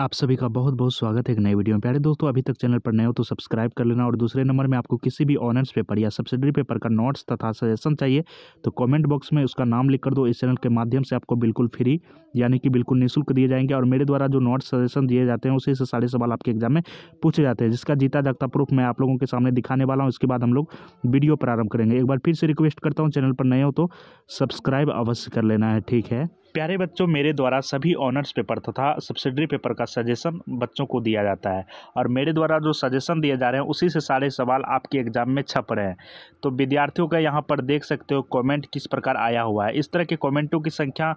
आप सभी का बहुत बहुत स्वागत है एक नए वीडियो में प्यारे दोस्तों अभी तक चैनल पर नए हो तो सब्सक्राइब कर लेना और दूसरे नंबर में आपको किसी भी ऑनर्स पेपर या सब्सिडी पेपर का नोट्स तथा सजेशन चाहिए तो कमेंट बॉक्स में उसका नाम लिख कर दो इस चैनल के माध्यम से आपको बिल्कुल फ्री यानी कि बिल्कुल निःशुल्क दिए जाएंगे और मेरे द्वारा जो नोट्स सजेशन दिए जाते हैं उसी से सारे सवाल आपके एग्जाम में पूछे जाते हैं जिसका जीता जागता प्रूफ मैं आप लोगों के सामने दिखाने वाला हूँ इसके बाद हम लोग वीडियो प्रारंभ करेंगे एक बार फिर से रिक्वेस्ट करता हूँ चैनल पर नए हो तो सब्सक्राइब अवश्य कर लेना है ठीक है प्यारे बच्चों मेरे द्वारा सभी ऑनर्स पेपर तथा सब्सिडरी पेपर का सजेशन बच्चों को दिया जाता है और मेरे द्वारा जो सजेशन दिए जा रहे हैं उसी से सारे सवाल आपके एग्जाम में छप रहे हैं तो विद्यार्थियों का यहाँ पर देख सकते हो कमेंट किस प्रकार आया हुआ है इस तरह के कमेंटों की संख्या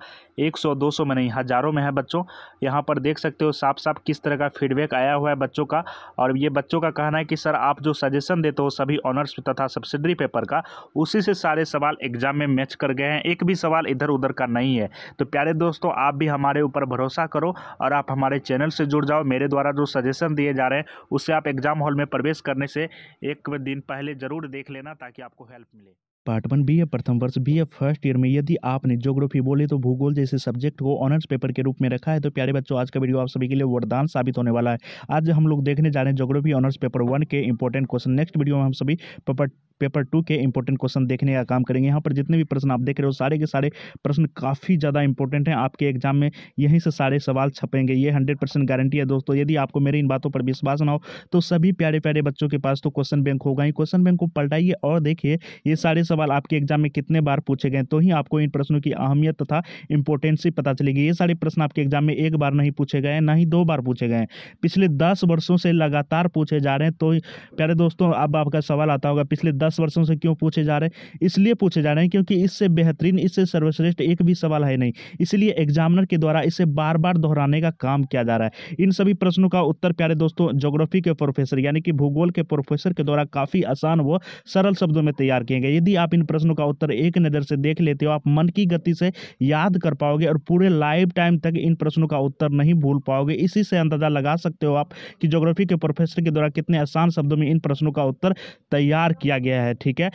100 200 में नहीं हज़ारों में है बच्चों यहाँ पर देख सकते हो साफ साफ किस तरह का फीडबैक आया हुआ है बच्चों का और ये बच्चों का कहना है कि सर आप जो सजेशन देते हो सभी ऑनर्स तथा सब्सिडरी पेपर का उसी से सारे सवाल एग्जाम में मैच कर गए हैं एक भी सवाल इधर उधर का नहीं है तो तो प्यारे दोस्तों आप भी हमारे ऊपर भरोसा करो और आप हमारे चैनल से जुड़ जाओ मेरे द्वारा जो सजेशन दिए जा रहे हैं उससे आप एग्ज़ाम हॉल में प्रवेश करने से एक दिन पहले ज़रूर देख लेना ताकि आपको हेल्प मिले पार्ट वन बी ए प्रथम वर्ष बी ए फर्स्ट ईयर में यदि आपने ज्योग्राफी बोले तो भूगोल जैसे सब्जेक्ट को ऑनर्स पेपर के रूप में रखा है तो प्यारे बच्चों आज का वीडियो आप सभी के लिए वरदान साबित होने वाला है आज हम लोग देखने जा रहे हैं ज्योग्राफी ऑनर्स पेपर वन के इंपॉर्टेंट क्वेश्चन नेक्स्ट वीडियो में हम सभी पेपर पेपर टू के इंपॉर्टेंट क्वेश्चन देखने का काम करेंगे यहाँ पर जितने भी प्रश्न आप देख रहे हो सारे के सारे प्रश्न काफ़ी ज़्यादा इंपॉर्टेंट हैं आपके एग्जाम में यहीं से सारे सवाल छपेंगे ये हंड्रेड परसेंट गारंटी है दोस्तों यदि आपको मेरी इन बातों पर विश्वास ना हो तो सभी प्यारे प्यारे बच्चों के पास तो क्वेश्चन बैंक होगा ही क्वेश्चन बैंक को पलटाइए और देखिए ये सारे सवाल आपके एग्जाम में कितने बार पूछे गए तो ही आपको इन प्रश्नों की अहमियत तथा इंपॉर्टेंसी पता चलेगी ये सारे प्रश्न आपके एग्जाम में एक बार नहीं पूछे गए ना ही दो बार पूछे गए पिछले दस वर्षों से लगातार पूछे जा रहे हैं तो प्यारे दोस्तों अब आपका सवाल आता होगा पिछले दस वर्षों से क्यों पूछे जा रहे हैं इसलिए पूछे जा रहे हैं क्योंकि इससे बेहतरीन इससे सर्वश्रेष्ठ एक भी सवाल है नहीं इसलिए एग्जामिनर के द्वारा इसे बार बार दोहराने का काम किया जा रहा है इन सभी प्रश्नों का उत्तर प्यारे दोस्तों जोग्राफी के प्रोफेसर यानी कि भूगोल के प्रोफेसर के द्वारा काफ़ी आसान व सरल शब्दों में तैयार किए गए यदि आप इन प्रश्नों का उत्तर एक नज़र से देख लेते हो आप मन की गति से याद कर पाओगे और पूरे लाइफ टाइम तक इन प्रश्नों का उत्तर नहीं भूल पाओगे इसी से अंदाजा लगा सकते हो आप कि जोग्राफी के प्रोफेसर के द्वारा कितने आसान शब्दों में इन प्रश्नों का उत्तर तैयार किया गया गया है ठीक है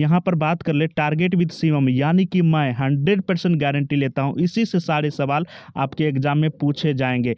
यहाँ पर बात कर ले टारगेट विद शिवम यानी कि मैं हंड्रेड परसेंट गारंटी लेता हूँ इसी से सारे सवाल आपके एग्जाम में पूछे जाएंगे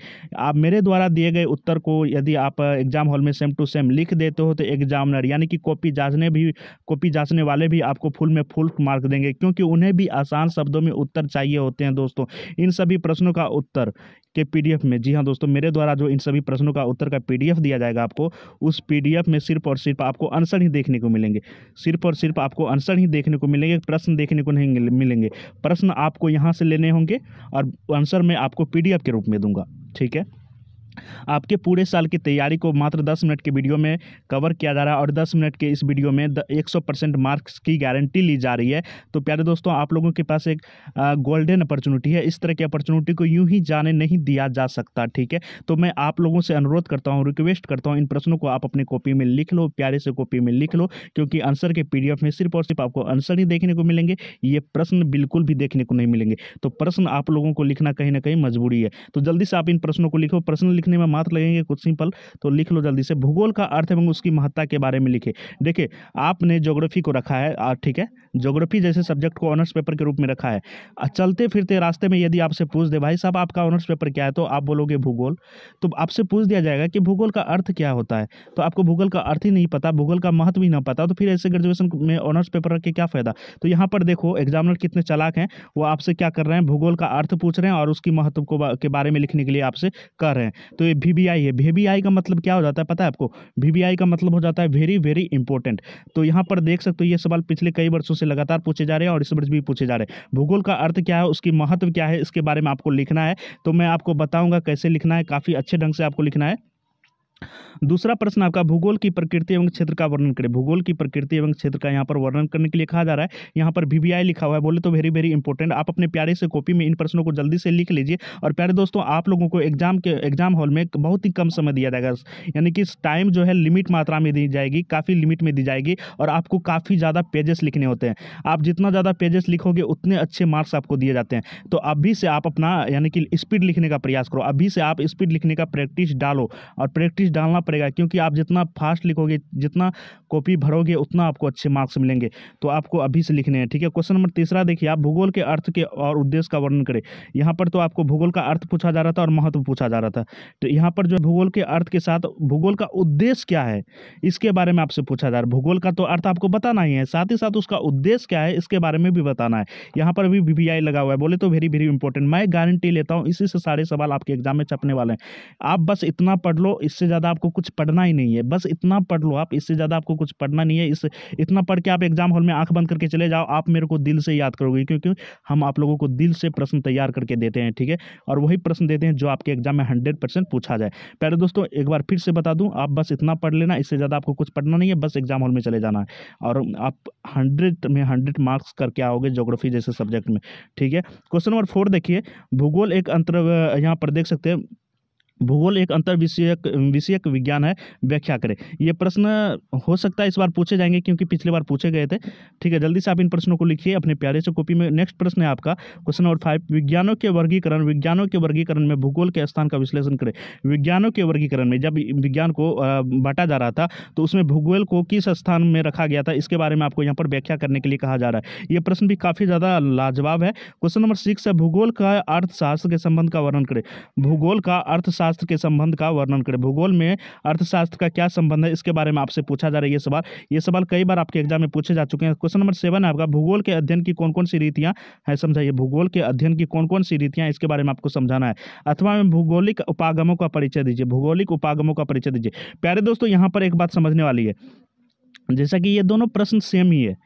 आप मेरे द्वारा दिए गए उत्तर को यदि आप एग्जाम हॉल में सेम टू सेम लिख देते हो तो एग्जामिनर यानी कि कॉपी जाँचने भी कॉपी जाँचने वाले भी आपको फुल में फुल मार्क देंगे क्योंकि उन्हें भी आसान शब्दों में उत्तर चाहिए होते हैं दोस्तों इन सभी प्रश्नों का उत्तर के पीडीएफ में जी हाँ दोस्तों मेरे द्वारा जो इन सभी प्रश्नों का उत्तर का पीडीएफ दिया जाएगा आपको उस पीडीएफ में सिर्फ और सिर्फ आपको आंसर ही देखने को मिलेंगे सिर्फ और सिर्फ आपको आंसर ही देखने को मिलेंगे प्रश्न देखने को नहीं मिलेंगे प्रश्न आपको यहाँ से लेने होंगे और आंसर मैं आपको पी के रूप में दूंगा ठीक है आपके पूरे साल की तैयारी को मात्र 10 मिनट के वीडियो में कवर किया जा रहा है और 10 मिनट के इस वीडियो में एक सौ परसेंट मार्क्स की गारंटी ली जा रही है तो प्यारे दोस्तों आप लोगों के पास एक गोल्डन अपॉर्चुनिटी है इस तरह की अपॉर्चुनिटी को यूं ही जाने नहीं दिया जा सकता ठीक है तो मैं आप लोगों से अनुरोध करता हूँ रिक्वेस्ट करता हूँ इन प्रश्नों को आप अपनी कॉपी में लिख लो प्यारे से कॉपी में लिख लो क्योंकि आंसर के पी में सिर्फ और सिर्फ आपको आंसर ही देखने को मिलेंगे ये प्रश्न बिल्कुल भी देखने को नहीं मिलेंगे तो प्रश्न आप लोगों को लिखना कहीं ना कहीं मजबूरी है तो जल्दी से आप इन प्रश्नों को लिखो प्रश्न लिख लिखने में मात्र लगेंगे कुछ सिंपल तो लिख लो जल्दी से भूगोल का अर्थ एवं उसकी महत्ता के बारे में लिखे देखिए आपने ज्योग्राफी को रखा है ठीक है ज्योग्राफी जैसे सब्जेक्ट को ऑनर्स पेपर के रूप में रखा है चलते फिरते रास्ते में यदि आपसे पूछ दे भाई साहब आपका ऑनर्स पेपर क्या है तो आप बोलोगे भूगोल तो आपसे पूछ दिया जाएगा कि भूगोल का अर्थ क्या होता है तो आपको भूगोल का अर्थ ही नहीं पता भूगोल का महत्व ही ना पता तो फिर ऐसे ग्रेजुएशन में ऑनर्स पेपर रख के क्या फ़ायदा तो यहाँ पर देखो एग्जामिनर कितने चलाक हैं वो आपसे क्या कर रहे हैं भूगोल का अर्थ पूछ रहे हैं और उसकी महत्व को के बारे में लिखने के लिए आपसे कह रहे हैं तो ये वी है वी का मतलब क्या हो जाता है पता है आपको वी का मतलब हो जाता है वेरी वेरी इंपॉर्टेंट तो यहाँ पर देख सकते हो ये सवाल पिछले कई वर्षों से लगातार पूछे जा रहे हैं और इस वर्ष भी पूछे जा रहे हैं भूगोल का अर्थ क्या है उसकी महत्व क्या है इसके बारे में आपको लिखना है तो मैं आपको बताऊँगा कैसे लिखना है काफ़ी अच्छे ढंग से आपको लिखना है दूसरा प्रश्न आपका भूगोल की प्रकृति एवं क्षेत्र का वर्णन करें भूगोल की प्रकृति एवं क्षेत्र का यहाँ पर वर्णन करने के लिए कहा जा रहा है यहाँ पर वी लिखा हुआ है बोले तो वेरी वेरी इंपॉर्टेंट आप अपने प्यारे से कॉपी में इन प्रश्नों को जल्दी से लिख लीजिए और प्यारे दोस्तों आप लोगों को एग्जाम के एग्जाम हॉल में बहुत ही कम समय दिया जाएगा यानी कि टाइम जो है लिमिट मात्रा में दी जाएगी काफ़ी लिमिट में दी जाएगी और आपको काफ़ी ज़्यादा पेजेस लिखने होते हैं आप जितना ज़्यादा पेजेस लिखोगे उतने अच्छे मार्क्स आपको दिए जाते हैं तो अभी से आप अपना यानी कि स्पीड लिखने का प्रयास करो अभी से आप स्पीड लिखने का प्रैक्टिस डालो और प्रैक्टिस चीज़ डालना पड़ेगा क्योंकि आप जितना फास्ट लिखोगे जितना कॉपी भरोगे उतना आपको अच्छे मार्क्स मिलेंगे तो आपको अभी से लिखने हैं ठीक है क्वेश्चन नंबर तीसरा देखिए आप भूगोल के अर्थ के और उद्देश्य का वर्णन करें यहाँ पर तो आपको भूगोल का अर्थ पूछा जा रहा था और महत्व पूछा जा रहा था तो यहाँ पर जो भूगोल के अर्थ के साथ भूगोल का उद्देश्य क्या है इसके बारे में आपसे पूछा जा रहा है भूगोल का तो अर्थ आपको बताना ही है साथ ही साथ उसका उद्देश्य क्या है इसके बारे में भी बताना है यहाँ पर भी वी लगा हुआ है बोले तो वेरी वेरी इंपॉर्टेंट मैं गारंटी लेता हूँ इसी से सारे सवाल आपके एग्जाम में छपने वाले हैं आप बस इतना पढ़ लो इससे ज़्यादा आपको कुछ पढ़ना ही नहीं है बस इतना पढ़ लो आप इससे ज़्यादा आपको कुछ पढ़ना नहीं है इस इतना पढ़ के आप एग्जाम हॉल में आंख बंद करके चले जाओ आप मेरे को दिल से याद करोगे क्योंकि हम आप लोगों को दिल से प्रश्न तैयार करके देते हैं ठीक है और वही प्रश्न देते हैं जो आपके एग्जाम में हंड्रेड पूछा जाए पहले दोस्तों एक बार फिर से बता दूँ आप बस इतना पढ़ लेना इससे ज़्यादा आपको कुछ पढ़ना नहीं है बस एग्जाम हॉल में चले जाना है और आप हंड्रेड में हंड्रेड मार्क्स करके आओगे जोग्राफी जैसे सब्जेक्ट में ठीक है क्वेश्चन नंबर फोर देखिए भूगोल एक अंतर यहाँ पर देख सकते हैं भूगोल एक अंतर विषयक विषयक विज्ञान है व्याख्या करें ये प्रश्न हो सकता है इस बार पूछे जाएंगे क्योंकि पिछले बार पूछे गए थे ठीक है जल्दी से आप इन प्रश्नों को लिखिए अपने प्यारे से कॉपी में नेक्स्ट प्रश्न है आपका क्वेश्चन नंबर फाइव विज्ञानों के वर्गीकरण विज्ञानों के वर्गीकरण में भूगोल के स्थान का विश्लेषण करें विज्ञानों के वर्गीकरण में जब विज्ञान को बांटा जा रहा था तो उसमें भूगोल को किस स्थान में रखा गया था इसके बारे में आपको यहाँ पर व्याख्या करने के लिए कहा जा रहा है ये प्रश्न भी काफ़ी ज़्यादा लाजवाब है क्वेश्चन नंबर सिक्स है भूगोल का अर्थशास्त्र के संबंध का वर्णन करें भूगोल का अर्थशास्त्र अर्थशास्त्र के संबंध का वर्णन करें भूगोल में अर्थशास्त्र का क्या संबंध है इसके बारे में आपसे पूछा जा रहा है ये सवाल ये सवाल कई बार आपके एग्जाम में पूछे जा चुके हैं क्वेश्चन नंबर सेवन है आपका भूगोल के अध्ययन की कौन कौन सी रीतियाँ हैं समझाइए भूगोल के अध्ययन की कौन कौन सी रीतियाँ इसके बारे में आपको समझाना है अथवा में भूगोलिक उपागमों का परिचय दीजिए भूगोलिक उपागमों का परिचय दीजिए प्यारे दोस्तों यहाँ पर एक बात समझने वाली है जैसा कि ये दोनों प्रश्न सेम ही है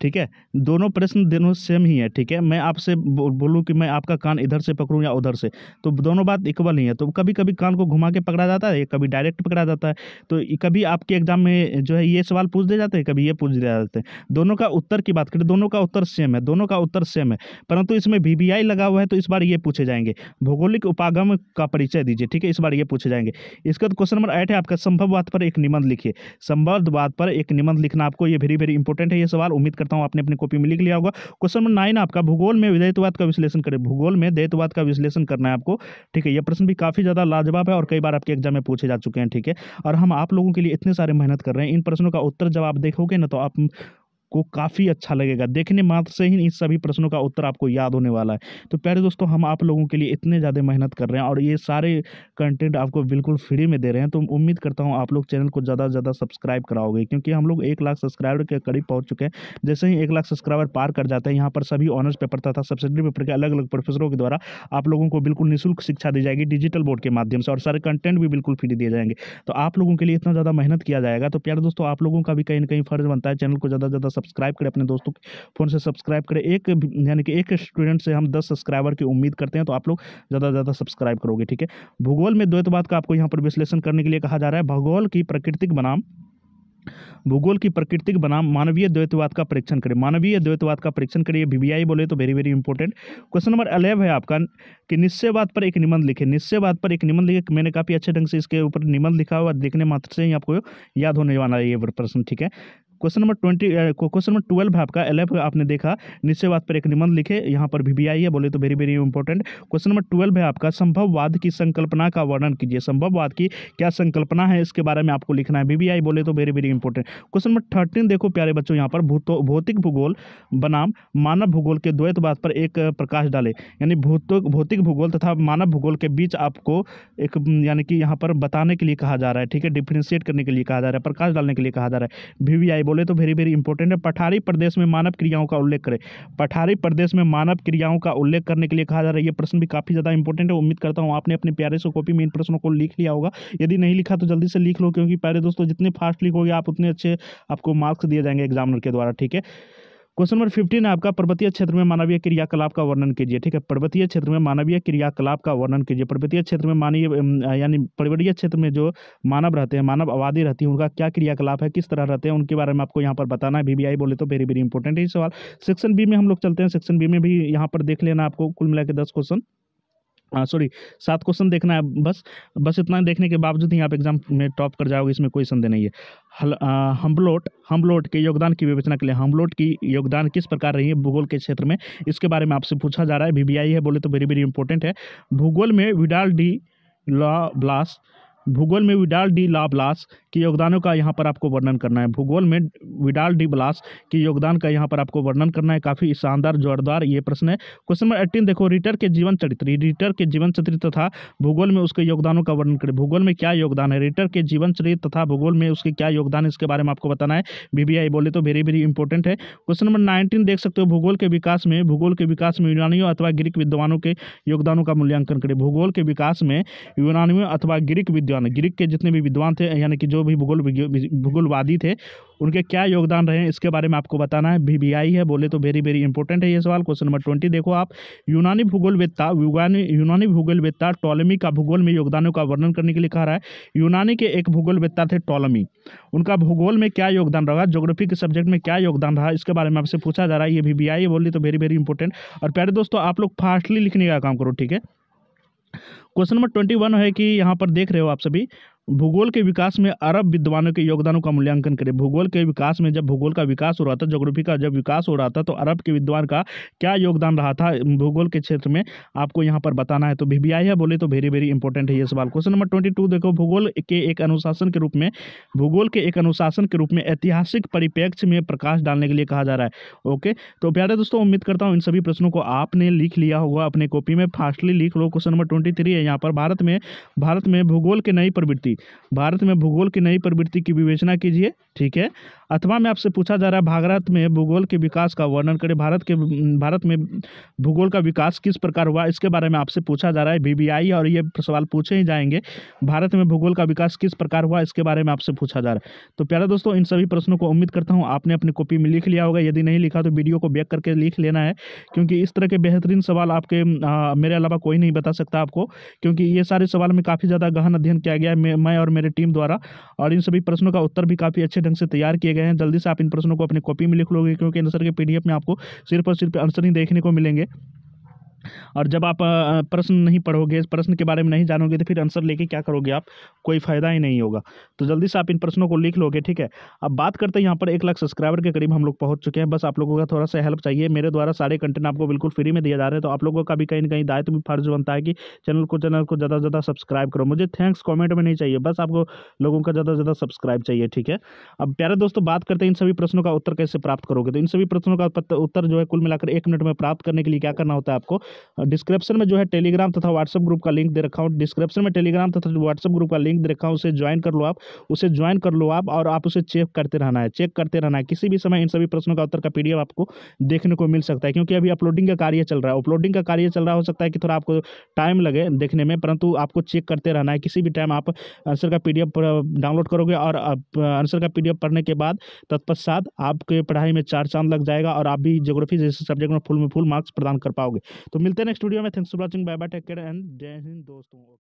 ठीक है दोनों प्रश्न दोनों सेम ही है ठीक है मैं आपसे बोलूँ कि मैं आपका कान इधर से पकड़ूँ या उधर से तो दोनों बात इक्वल ही है तो कभी कभी कान को घुमा के पकड़ा जाता है कभी डायरेक्ट पकड़ा जाता है तो कभी आपके एग्जाम में जो है ये सवाल पूछ दे जाते हैं कभी ये पूछ दिया जाते हैं दोनों का उत्तर की बात करें दोनों का उत्तर सेम है दोनों का उत्तर सेम है परंतु इसमें वी लगा हुआ है तो इस बार ये पूछे जाएंगे भौगोलिक उपागम का परिचय दीजिए ठीक है इस बार ये पूछे जाएंगे इसका क्वेश्चन नंबर आठ है आपका संभववाद पर एक निबंध लिखिए संभववाद पर एक निबंध लिखना आपको ये वेरी वेरी इंपॉर्टेंट है ये सवाल उम्मीद कर करता हूँ आपने अपनी कॉपी में लिख लिया होगा क्वेश्चन नंबर नाइन आपका भूगोल में विधेयत्ववाद का विश्लेषण करें भूगोल में दैतवाद का विश्लेषण करना है आपको ठीक है यह प्रश्न भी काफ़ी ज़्यादा लाजवाब है और कई बार आपके एग्जाम में पूछे जा चुके हैं ठीक है और हम आप लोगों के लिए इतने सारे मेहनत कर रहे हैं इन प्रश्नों का उत्तर जब आप देखोगे ना तो आप को काफ़ी अच्छा लगेगा देखने मात्र से ही इन सभी प्रश्नों का उत्तर आपको याद होने वाला है तो प्यारे दोस्तों हम आप लोगों के लिए इतने ज़्यादा मेहनत कर रहे हैं और ये सारे कंटेंट आपको बिल्कुल फ्री में दे रहे हैं तो उम्मीद करता हूँ आप लोग चैनल को ज़्यादा से ज़्यादा सब्सक्राइब कराओगे क्योंकि हम लोग एक लाख सब्सक्राइबर के करीब पहुँच चुके हैं जैसे ही एक लाख सब्सक्राइबर पार कर जाते हैं यहाँ पर सभी ऑनर्स पेपर तथा सब्सिडी पेपर के अलग अलग प्रोफेसरों के द्वारा आप लोगों को बिल्कुल निःशुल्क शिक्षा दी जाएगी डिजिटल बोर्ड के माध्यम से और सारे कंटेंट भी बिल्कुल फ्री दिए जाएंगे तो आप लोगों के लिए इतना ज़्यादा मेहनत किया जाएगा तो प्यारे दोस्तों आप लोगों का भी कहीं ना कहीं फर्ज बनता है चैनल को ज़्यादा से ज़्यादा सब्सक्राइब करें अपने दोस्तों के फ़ोन से सब्सक्राइब करें एक यानी कि एक स्टूडेंट से हम दस सब्सक्राइबर की उम्मीद करते हैं तो आप लोग ज़्यादा से ज़्यादा सब्सक्राइब करोगे ठीक है भूगोल में द्वैतवाद का आपको यहाँ पर विश्लेषण करने के लिए कहा जा रहा है भूगोल की प्राकृतिक बनाम भूगोल की प्रकृतिक बनाम मानवीय द्वैतवाद का परीक्षण करें मानवीय द्वैतवाद का परीक्षण करिए बीबीआई बोले तो very very important question number eleven है आपका कि निश्चयवाद पर एक निबंध लिखे निश्चयवाद पर एक निबंध लिखे मैंने काफ़ी अच्छे ढंग से इसके ऊपर निबंध लिखा हुआ देखने मात्र से ही आपको याद होने वाला है ये प्रश्न ठीक है question number twenty question number twelve है आपका एल आपने देखा निश्चयवाद पर एक निबंध लिखे यहाँ पर आई है बोले तो very very important question number twelve है आपका संभववाद की संकल्पना का वर्णन कीजिए संभववाद की क्या संकल्पना है इसके बारे में आपको लिखना है बीबीआई बोले तो very very important question number thirteen देखो प्यारे बच्चों यहाँ पर भौतिक भूगोल बनाम मानव भूगोल के द्वैतवाद पर एक प्रकाश डाले यानी भौतिक भूगोल तथा मानव भूगोल के बीच आपको एक यानी कि यहाँ पर बताने के लिए कहा जा रहा है ठीक है डिफ्रेंशिएट करने के लिए कहा जा रहा है प्रकाश डालने के लिए कहा जा रहा है वी बोले तो वेरी वेरी इंपॉर्टेंट है पठारी प्रदेश में मानव क्रियाओं का उल्लेख करें पठारी प्रदेश में मानव क्रियाओं का उल्लेख करने के लिए कहा जा रहा है यह प्रश्न भी काफ़ी ज़्यादा इंपॉर्टेंट है उम्मीद करता हूँ आपने अपने प्यारे से कॉपी में इन प्रश्नों को लिख लिया होगा यदि नहीं लिखा तो जल्दी से लिख लो क्योंकि प्यारे दोस्तों जितने फास्ट लिखोगे आप उतने अच्छे आपको मार्क्स दिए जाएंगे एग्जामिनर के द्वारा ठीक है क्वेश्चन नंबर फिफ्टीन है आपका पर्वतीय क्षेत्र में मानवीय क्रियाकलाप का वर्णन कीजिए ठीक है पर्वतीय क्षेत्र में मानवीय क्रियाकलाप का वर्णन कीजिए पर्वतीय क्षेत्र में मानवीय यानी पर्वतीय क्षेत्र में जो मानव रहते हैं मानव आबादी रहती है उनका क्या क्रियाकलाप है किस तरह रहते हैं उनके बारे में आपको यहाँ पर बताना है वी बोले तो वेरी वेरी इंपॉर्टेंट है सवाल सेक्शन बी में हम लोग चलते हैं सेक्शन बी में भी यहाँ पर देख लेना आपको कुल मिला के दस क्वेश्चन सॉरी हाँ, सात क्वेश्चन देखना है बस बस इतना देखने के बावजूद ही आप एग्जाम में टॉप कर जाओगे इसमें कोई संदेह नहीं है हल हमलोट हमलोट के योगदान की विवेचना के लिए हमलोट की योगदान किस प्रकार रही है भूगोल के क्षेत्र में इसके बारे में आपसे पूछा जा रहा है वीबीआई है बोले तो वेरी वेरी इंपॉर्टेंट है भूगोल में विडाल डी लॉ ब्लास भूगोल में विडाल डी लॉ ब्लास के योगदानों का यहाँ पर आपको वर्णन करना है भूगोल में विडाल डी ब्लास के योगदान का यहाँ पर आपको वर्णन करना है काफ़ी शानदार जोरदार ये प्रश्न है क्वेश्चन नंबर एट्टीन देखो रिटर के जीवन चरित्र रिटर के जीवन चरित्र तथा भूगोल में उसके योगदानों का वर्णन करें भूगोल में क्या योगदान है रिटर के जीवन चरित्र तथा भूगोल में उसके क्या योगदान है इसके बारे में आपको बताना है बीबीआई बोले तो वेरी वेरी इंपॉर्टेंट है क्वेश्चन नंबर नाइनटीन देख सकते हो भूगोल के विकास में भूगोल के विकास में यूनानियों अथवा ग्रीक विद्वानों के योगदानों का मूल्यांकन करें भूगोल के विकास में यूनानियों अथवा ग्रीक विद्वान ग्रीक के जितने भी विद्वान थे यानी कि जो जो भी भूगोल भूगोलवादी थे उनके क्या योगदान रहे हैं इसके बारे में आपको बताना है बीबीआई है बोले तो वेरी वेरी इंपॉर्टेंट है ये सवाल क्वेश्चन नंबर ट्वेंटी देखो आप यूनानी भूगोलवेत्ता यूनानी भूगोलवेत्ता टॉलमी का भूगोल में योगदानों का वर्णन करने के लिए कहा रहा है यूनानी के एक भूगोलवेत्ता थे टॉलमी उनका भूगोल में क्या योगदान रहा जोग्राफी के सब्जेक्ट में क्या योगदान रहा इसके बारे में आपसे पूछा जा रहा है ये बी है बोले तो वेरी वेरी इंपॉर्टेंट और प्यारे दोस्तों आप लोग फास्टली लिखने का काम करो ठीक है क्वेश्चन नंबर ट्वेंटी वन है कि यहाँ पर देख रहे हो आप सभी भूगोल के विकास में अरब विद्वानों के योगदानों का मूल्यांकन करें भूगोल के विकास में जब भूगोल का विकास हो रहा था जोग्राफी का जब विकास हो रहा था तो अरब के विद्वान का क्या योगदान रहा था भूगोल के क्षेत्र में आपको यहाँ पर बताना है तो वी है बोले तो वेरी वेरी इंपॉर्टेंट है ये सवाल क्वेश्चन नंबर ट्वेंटी टू देखो भूगोल के एक अनुशासन के रूप में भूगोल के एक अनुशासन के रूप में ऐतिहासिक परिप्रेक्ष्य में प्रकाश डालने के लिए कहा जा रहा है ओके तो प्यारे दोस्तों उम्मीद करता हूँ इन सभी प्रश्नों को आपने लिख लिया होगा अपने कॉपी में फास्टली लिख लो क्वेश्चन नंबर ट्वेंटी है यहाँ पर भारत में भारत में भूगोल के नई प्रवृत्ति भारत में भूगोल की नई प्रवृत्ति की विवेचना कीजिए ठीक है अथवा में आपसे पूछा जा रहा है भारत में भूगोल के विकास का वर्णन करें भारत के भारत में भूगोल का विकास किस प्रकार हुआ इसके बारे में आपसे पूछा जा रहा है बी और ये सवाल पूछे ही जाएंगे भारत में भूगोल का विकास किस प्रकार हुआ इसके बारे में आपसे पूछा जा रहा है तो प्यारा दोस्तों इन सभी प्रश्नों को उम्मीद करता हूँ आपने अपनी कॉपी में लिख लिया होगा यदि नहीं लिखा तो वीडियो को बैक करके लिख लेना है क्योंकि इस तरह के बेहतरीन सवाल आपके मेरे अलावा कोई नहीं बता सकता आपको क्योंकि ये सारे सवाल में काफ़ी ज़्यादा गहन अध्ययन किया गया है मैं और मेरे टीम द्वारा और इन सभी प्रश्नों का उत्तर भी काफ़ी अच्छे ढंग से तैयार किए गए हैं जल्दी से आप इन प्रश्नों को अपनी कॉपी में लिख लोगे क्योंकि आंसर के पी में आपको सिर्फ और सिर्फ आंसर ही देखने को मिलेंगे और जब आप प्रश्न नहीं पढ़ोगे प्रश्न के बारे में नहीं जानोगे तो फिर आंसर लेके क्या करोगे आप कोई फ़ायदा ही नहीं होगा तो जल्दी से आप इन प्रश्नों को लिख लोगे ठीक है अब बात करते हैं यहाँ पर एक लाख सब्सक्राइबर के करीब हम लोग पहुँच चुके हैं बस आप लोगों का थोड़ा सा हेल्प चाहिए मेरे द्वारा सारे कंटेंट आपको बिल्कुल फ्री में दिया जा रहे हैं तो आप लोगों का भी कहीं ना कहीं दायित्व भी फर्ज बनता है कि चैनल को चैनल को ज़्यादा से ज़्यादा सब्सक्राइब करो मुझे थैंक्स कॉमेंट में नहीं चाहिए बस आपको लोगों का ज़्यादा से ज़्यादा सब्सक्राइब चाहिए ठीक है अब प्यारे दोस्तों बात करते हैं इन सभी प्रश्नों का उत्तर कैसे प्राप्त करोगे तो इन सभी प्रश्नों का उत्तर जो है कुल मिलाकर एक मिनट में प्राप्त करने के लिए क्या करना होता है आपको डिस्क्रिप्शन में जो है टेलीग्राम तथा व्हाट्सअप ग्रुप का लिंक दे रखा हूँ डिस्क्रिप्शन में टेलीग्राम तथा व्हाट्सअप ग्रुप का लिंक दे रखा हूँ उसे ज्वाइन कर लो आप उसे ज्वाइन कर लो आप और आप उसे चेक करते रहना है चेक करते रहना है किसी भी समय इन सभी प्रश्नों का उत्तर का पी आपको देखने को मिल सकता है क्योंकि अभी अपलोडिंग का कार्य चल रहा है अपलोडिंग का कार्य चल रहा हो सकता है कि थोड़ा आपको टाइम लगे देखने में परंतु आपको चेक करते रहना है किसी भी टाइम आप आंसर का पी डाउनलोड करोगे और आंसर का पी पढ़ने के बाद तत्पश्चात आपके पढ़ाई में चार चांद लग जाएगा और आप भी जोग्राफी जैसे सब्जेक्ट में फुल में फुल मार्क्स प्रदान कर पाओगे तो मिलते हैं नेक्स्ट वीडियो में thanks for watching bye bye take care and जय हिंद दोस्तों